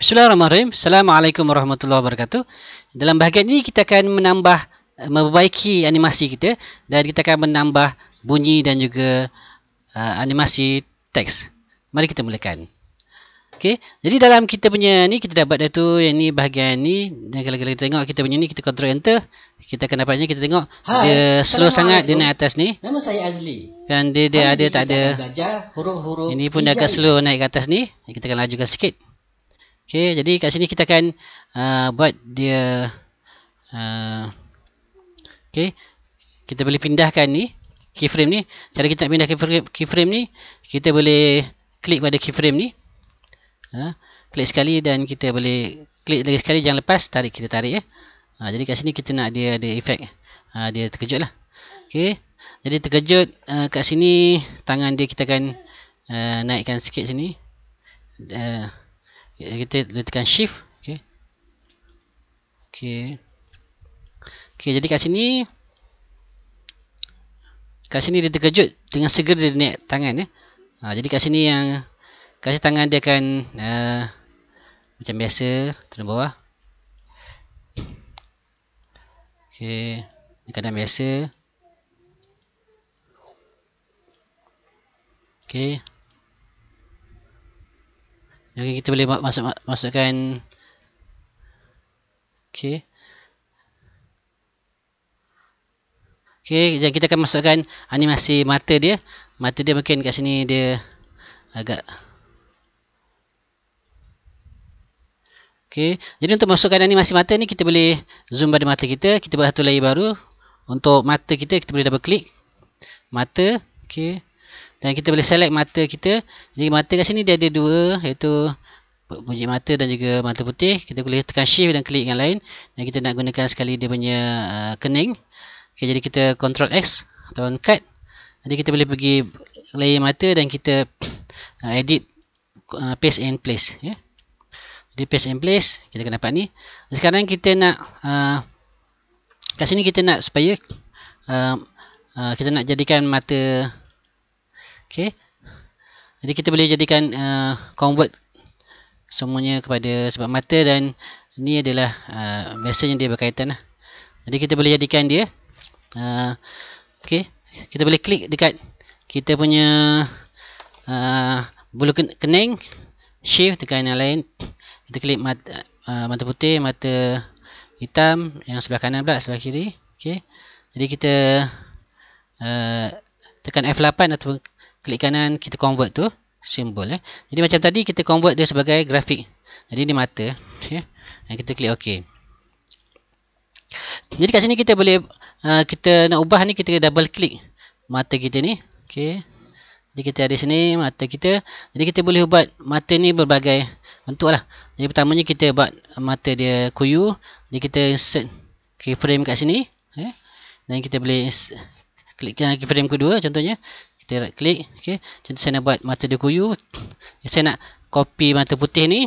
Bismillahirrahmanirrahim. Assalamualaikum warahmatullahi wabarakatuh. Dalam bahagian ini kita akan menambah eh, memperbaiki animasi kita dan kita akan menambah bunyi dan juga uh, animasi teks. Mari kita mulakan. Okay. Jadi dalam kita punya ni kita dapat dah tu yang ni bahagian ni dan kalau kita tengok kita punya ni kita control enter kita akan dapatnya kita tengok Hai, dia slow sangat dia naik atas ni. Nama saya Azli. Kan dia dia ada tak ada. Gajah, huruf-huruf. Ini pun dia akan slow naik ke atas ni. Kita akan lajukan sikit. Okey, jadi kat sini kita akan uh, buat dia uh, Okey, kita boleh pindahkan ni keyframe ni. Cara kita nak pindah keyframe keyframe ni, kita boleh klik pada keyframe ni. Ha, klik sekali dan kita boleh klik lagi sekali jangan lepas tarik kita tarik eh. Ha, jadi kat sini kita nak dia ada efek ha, dia terkejut lah. Okey. Jadi terkejut uh, kat sini tangan dia kita akan uh, naikkan sikit sini. Uh, Okay, kita dia tekan shift okay, okay, okay. jadi kat sini kat sini dia terkejut dengan seger dia naik tangan eh ha, jadi kat sini yang kat sini tangan dia akan uh, macam biasa turun bawah okey keadaan biasa okey Okay, kita boleh masuk masukkan Okey. Okey, jadi kita akan masukkan animasi mata dia. Mata dia mungkin kat sini dia agak Okey, jadi untuk masukkan animasi mata ni kita boleh zoom pada mata kita, kita buat satu layer baru. Untuk mata kita kita boleh double click mata, okey dan kita boleh select mata kita jadi mata kat sini dia ada dua iaitu bunyi mata dan juga mata putih kita boleh tekan shift dan klik yang lain dan kita nak gunakan sekali dia punya uh, kening okay, jadi kita control X atau cut jadi kita boleh pergi layer mata dan kita uh, edit uh, paste and place yeah. jadi paste in place kita akan dapat ni sekarang kita nak uh, kat sini kita nak supaya uh, uh, kita nak jadikan mata Okey. Jadi kita boleh jadikan uh, convert semuanya kepada sebab mata dan ini adalah uh, message yang dia berkaitan. Lah. Jadi kita boleh jadikan dia. Uh, Okey. Kita boleh klik dekat kita punya uh, bulu kening. Shift tekan yang lain. Kita klik mata, uh, mata putih, mata hitam. Yang sebelah kanan pula, sebelah kiri. Okey. Jadi kita uh, tekan F8 ataupun klik kanan kita convert tu simbol eh. Jadi macam tadi kita convert dia sebagai grafik. Jadi ni mata ya. Yeah. kita klik okey. Jadi kat sini kita boleh uh, kita nak ubah ni kita double klik mata kita ni. Okey. Jadi kita ada sini mata kita. Jadi kita boleh ubah mata ni berbagai bentuk lah. Jadi pertamanya kita buat mata dia kuyu. Jadi kita insert keyframe kat sini. Eh. Dan kita boleh klik keyframe kedua contohnya kita right click okey contoh saya nak buat mata dia kuyu saya nak copy mata putih ni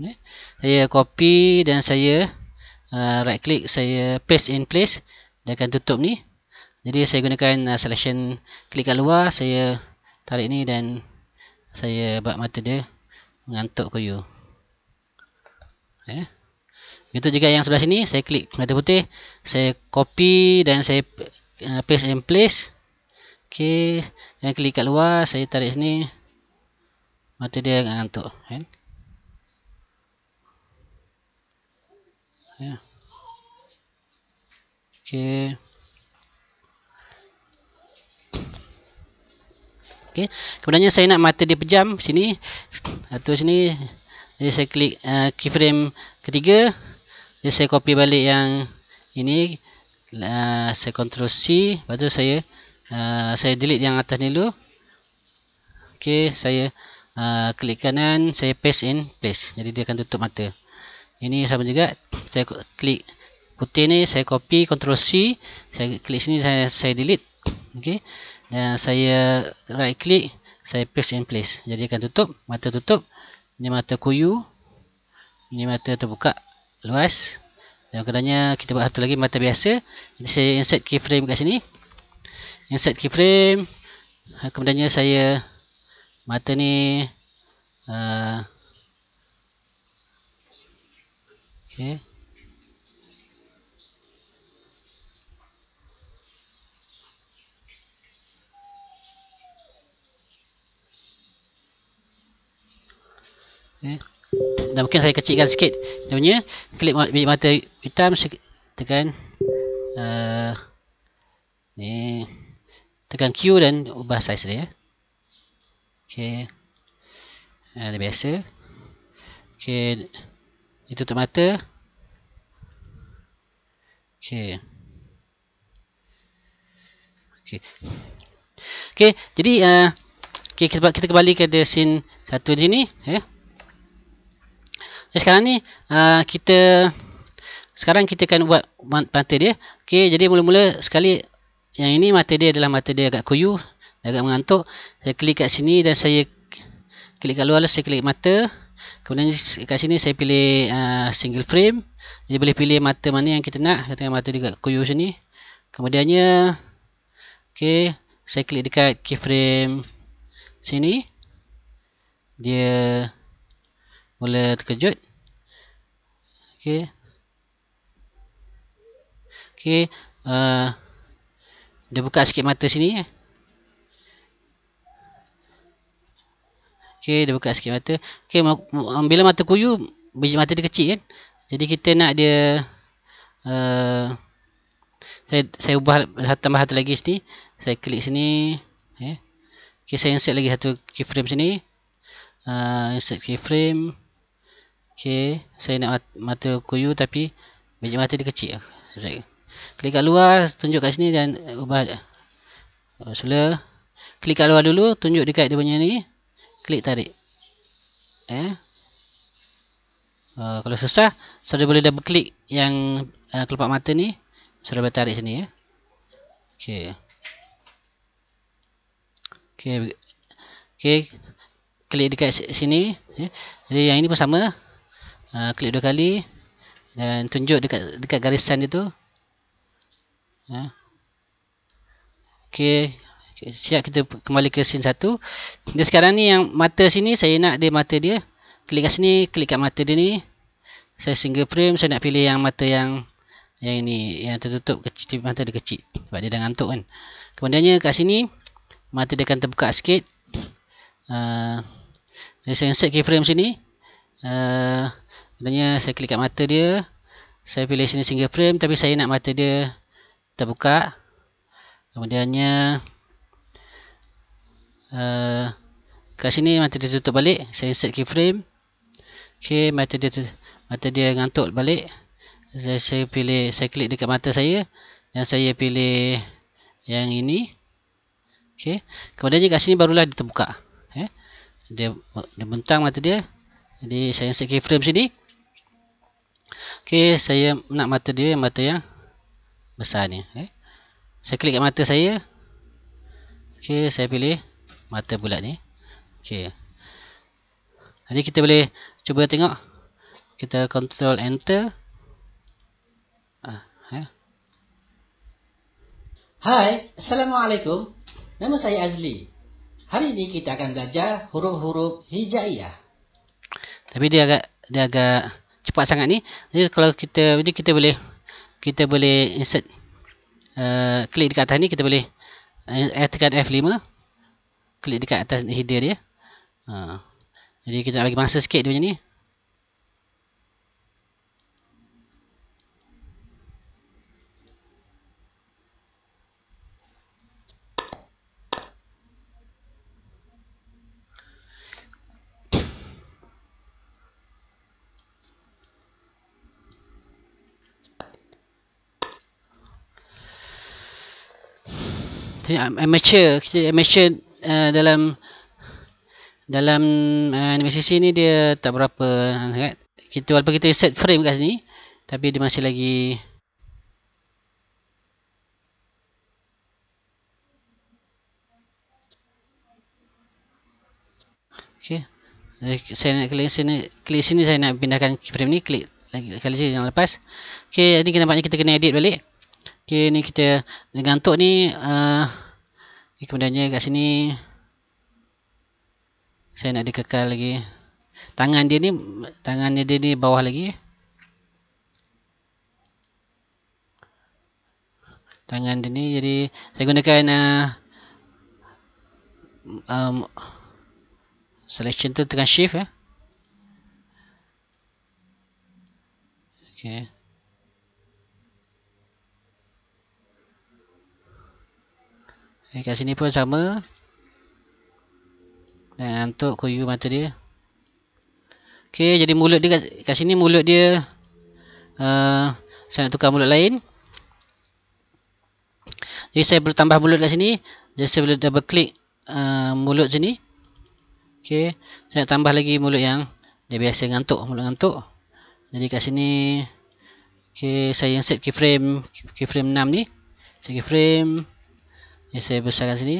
okay. saya copy dan saya uh, right click saya paste in place dia akan tutup ni jadi saya gunakan uh, selection klik kat luar saya tarik ni dan saya buat mata dia mengantuk kuyu okey eh. begitu juga yang sebelah sini saya klik mata putih saya copy dan saya uh, paste in place Okey, yang klik kat luar, saya tarik sini. Mata dia agak ngantuk, kan? Ya. Okey. Okey, kemudiannya saya nak mata dia pejam sini. Atau sini jadi saya klik uh, keyframe ketiga. Jadi saya copy balik yang ini. Uh, saya control C, lepas tu saya Ah, saya delete yang atas ni dulu ok saya uh, klik kanan saya paste in place jadi dia akan tutup mata ini sama juga saya klik putih ni saya copy ctrl c saya klik sini saya, saya delete ok dan saya right click saya paste in place jadi akan tutup mata tutup ini mata kuyu ini mata terbuka luas dan kadangnya kita buat satu lagi mata biasa jadi saya insert keyframe kat sini insert keyframe ha, kemudiannya saya mata ni uh, ok Okay. dan mungkin saya kecilkan sikit dia punya klik bilik mata hitam tekan uh, ni tekan Q dan ubah saiz dia ya. Okey. Ha dah biasa. Okey. Itu tutup mata. Okey. Okey. Okey, jadi uh, okay, kita kita kembali ke the scene satu di sini, ya. Okay, sekarang ni uh, kita sekarang kita akan buat pantai dia. Okey, jadi mula-mula sekali yang ini mata dia adalah mata dia agak kuyuh agak mengantuk saya klik kat sini dan saya klik kat luar saya klik mata kemudian kat sini saya pilih uh, single frame jadi boleh pilih mata mana yang kita nak katakan mata dia agak kuyuh sini kemudiannya ok saya klik dekat keyframe sini dia mula terkejut ok ok uh, ah, dia buka sikit mata sini ya. Okey, dia buka sikit mata. Okey, bila mata kuyu, biji mata dia kecil kan. Jadi kita nak dia uh, saya saya ubah tambah satu lagi sini. Saya klik sini. Eh. Okey. Okay, saya insert lagi satu keyframe sini. Uh, insert keyframe. Okey, saya nak mata kuyu tapi biji mata dia kecil. Saya klik kat luar tunjuk kat sini dan ubah oh, selera klik kat luar dulu tunjuk dekat dia punya ni klik tarik eh oh, kalau susah saudara boleh double klik yang uh, kelopak mata ni saudara boleh tarik sini ya eh? okay, okey okey klik dekat sini eh? jadi yang ini pun sama uh, klik dua kali dan tunjuk dekat dekat garisan dia tu ya. Okey, siap kita kembali ke scene 1. Dia sekarang ni yang mata sini saya nak dia mata dia. Klik kat sini, klik kat mata dia ni. Saya single frame, saya nak pilih yang mata yang yang ini yang tertutup kecil mata dia kecil sebab dia dah ngantuk kan. Kemudiannya kat sini mata dia akan terbuka sikit. Uh, saya set keyframe sini. Uh, kemudiannya saya klik kat mata dia. Saya pilih sini single frame tapi saya nak mata dia kita buka kemudiannya uh, kat sini mata dia tutup balik saya insert keyframe ok mata dia mata dia ngantuk balik saya, saya pilih saya klik dekat mata saya dan saya pilih yang ini ok kemudiannya kat sini barulah dia terbuka eh? dia, dia bentang mata dia jadi saya insert keyframe sini ok saya nak mata dia mata yang besarnya okay. Eh? saya klik kat mata saya ok saya pilih mata bulat ni ok jadi kita boleh cuba tengok kita control enter ah, yeah. hai assalamualaikum nama saya Azli hari ini kita akan belajar huruf-huruf hijaiyah tapi dia agak dia agak cepat sangat ni jadi kalau kita ini kita boleh kita boleh insert uh, klik dekat atas ni kita boleh add dekat F5 klik dekat atas header dia uh, jadi kita nak bagi masa sikit dia punya ni amateur kita amateur uh, dalam dalam uh, animasi sini dia tak berapa sangat kita walaupun kita set frame kat sini tapi dia masih lagi Okay. Eh, saya nak klik sini klik sini saya nak pindahkan keyframe ni klik lagi kali saja yang lepas okey ini kenapa kita kena edit balik okey ni kita gantuk ni uh, okay, kemudiannya kat sini saya nak dikekal lagi tangan dia ni tangannya dia ni bawah lagi tangan dia ni jadi saya gunakan uh, um, selection tu tekan shift eh. okay. Eh, kat sini pun sama Dan antuk kuyu mata dia Ok jadi mulut dia kat, kat sini mulut dia uh, Saya nak tukar mulut lain Jadi saya boleh tambah mulut kat sini Jadi saya boleh double click uh, mulut sini Ok saya nak tambah lagi mulut yang Dia biasa ngantuk mulut ngantuk Jadi kat sini Ok saya yang set keyframe Keyframe 6 ni Saya keyframe yang saya besarkan sini.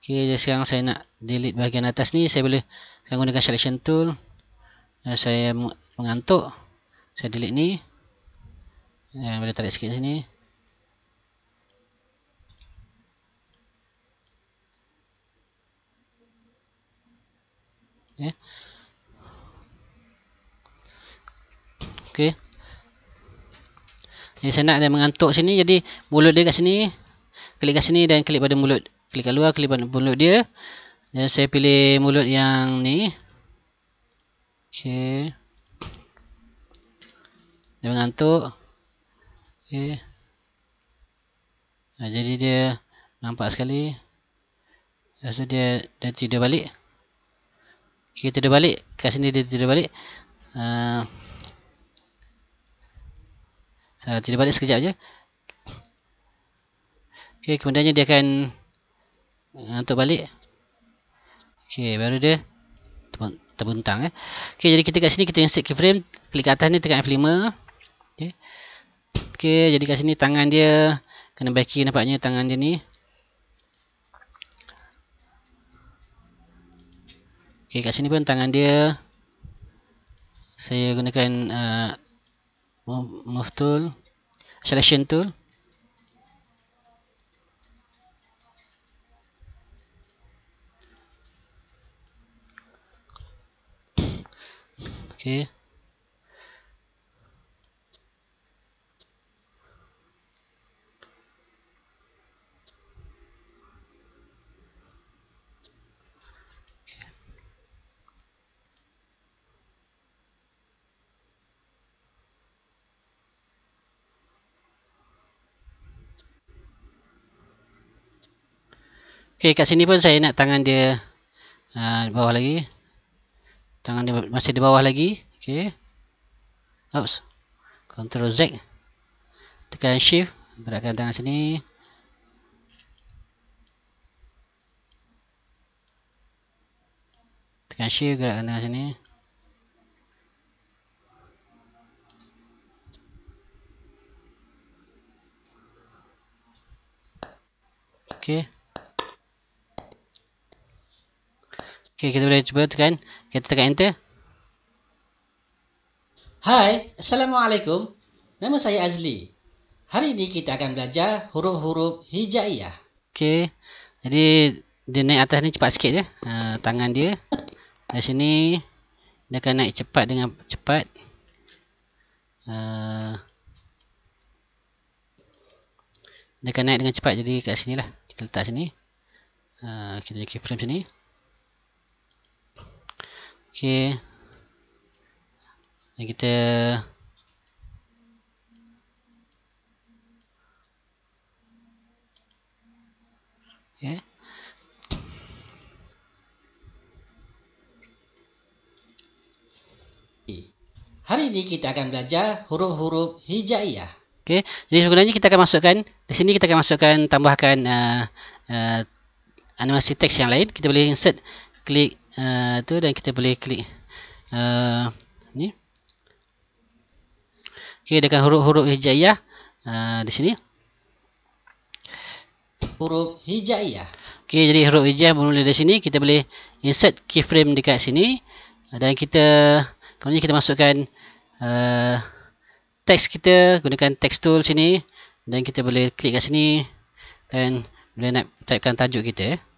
ok, jadi sekarang saya nak delete bahagian atas ni, saya boleh saya gunakan selection tool dan saya mengantuk saya delete ni dan boleh tarik sikit sini ok ya. ok jadi saya nak dia mengantuk sini, jadi mulut dia kat sini klik kat sini dan klik pada mulut klik keluar klik pada mulut dia dan saya pilih mulut yang ni okey dia mengantuk okey nah, jadi dia nampak sekali Lepas dia dia tidur balik okey tidur balik kat sini dia tidur balik uh, saya tidur balik sekejap je Okey, kemudiannya dia akan hantuk uh, balik. Okey, baru dia terbentang eh. Okey, jadi kita kat sini kita yang set keyframe, klik atas ni tekan F5. Okey. Okey, jadi kat sini tangan dia kena backy nampaknya tangan dia ni. Okey, kat sini pun tangan dia saya gunakan uh, move tool selection tool. Okay. Okay, kat sini pun saya nak tangan dia uh, bawah lagi tangan dia masih di bawah lagi okey oops control z tekan shift gerakkan tangan sini tekan shift gerakkan tangan sini Okey, kita boleh cuba tekan. Kita tekan enter. Hai, Assalamualaikum. Nama saya Azli. Hari ini kita akan belajar huruf-huruf hijaiyah. Okey. Jadi, dia naik atas ni cepat sikit je. Uh, tangan dia. Di sini, dia akan naik cepat dengan cepat. Uh, dia akan naik dengan cepat. Jadi, kat sini lah. Kita letak sini. Uh, kita jadi keyframe sini. Okey. Kita Hari ini kita akan belajar huruf-huruf hijaiyah. Okey, jadi sebenarnya kita akan masukkan di sini kita akan masukkan tambahkan uh, uh, animasi teks yang lain. Kita boleh insert klik Eh, tu dan kita boleh klik uh, ni. Okay, dengan huruf-huruf hijaiyah uh, di sini. Huruf hijaiyah. Okay, jadi huruf hijaiyah mulai dari sini kita boleh insert keyframe dekat sini dan kita kemudian kita masukkan uh, teks kita gunakan text tool sini dan kita boleh klik kat sini dan boleh nak typekan tajuk kita eh.